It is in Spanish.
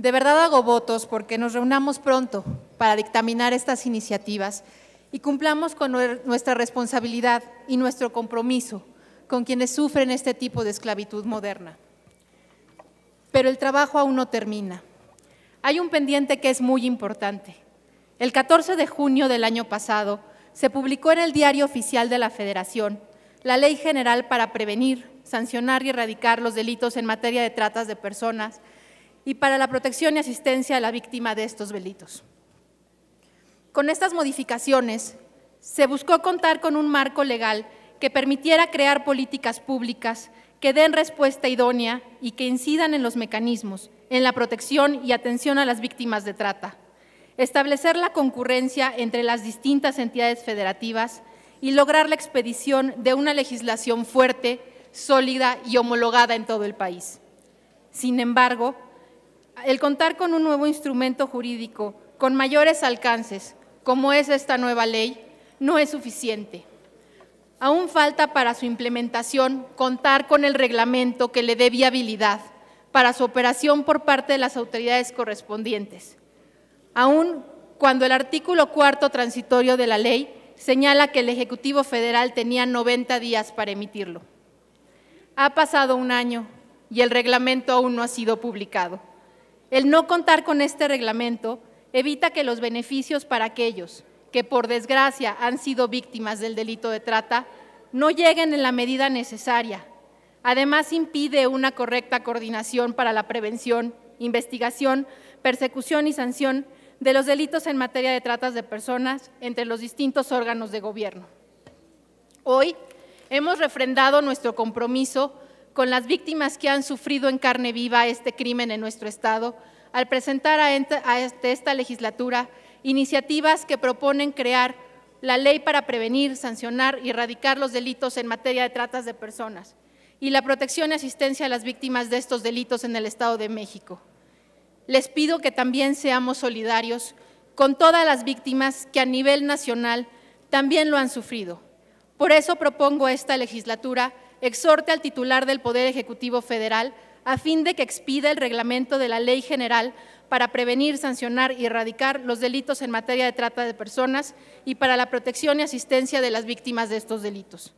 De verdad hago votos porque nos reunamos pronto para dictaminar estas iniciativas y cumplamos con nuestra responsabilidad y nuestro compromiso con quienes sufren este tipo de esclavitud moderna. Pero el trabajo aún no termina. Hay un pendiente que es muy importante. El 14 de junio del año pasado se publicó en el Diario Oficial de la Federación la Ley General para prevenir, sancionar y erradicar los delitos en materia de tratas de personas y para la protección y asistencia a la víctima de estos delitos. Con estas modificaciones, se buscó contar con un marco legal que permitiera crear políticas públicas que den respuesta idónea y que incidan en los mecanismos, en la protección y atención a las víctimas de trata, establecer la concurrencia entre las distintas entidades federativas y lograr la expedición de una legislación fuerte, sólida y homologada en todo el país. Sin embargo, el contar con un nuevo instrumento jurídico con mayores alcances, como es esta nueva ley, no es suficiente. Aún falta para su implementación contar con el reglamento que le dé viabilidad para su operación por parte de las autoridades correspondientes. Aún cuando el artículo cuarto transitorio de la ley señala que el Ejecutivo Federal tenía 90 días para emitirlo. Ha pasado un año y el reglamento aún no ha sido publicado. El no contar con este reglamento evita que los beneficios para aquellos que por desgracia han sido víctimas del delito de trata no lleguen en la medida necesaria. Además, impide una correcta coordinación para la prevención, investigación, persecución y sanción de los delitos en materia de tratas de personas entre los distintos órganos de gobierno. Hoy hemos refrendado nuestro compromiso con las víctimas que han sufrido en carne viva este crimen en nuestro Estado, al presentar a este, esta, legislatura iniciativas que proponen crear la ley para prevenir, sancionar y erradicar los delitos en materia de tratas de personas y la protección y asistencia a las víctimas de estos delitos en el Estado de México. Les pido que también seamos solidarios con todas las víctimas que a nivel nacional también lo han sufrido. Por eso propongo esta legislatura exhorte al titular del Poder Ejecutivo Federal a fin de que expida el reglamento de la Ley General para prevenir, sancionar y erradicar los delitos en materia de trata de personas y para la protección y asistencia de las víctimas de estos delitos.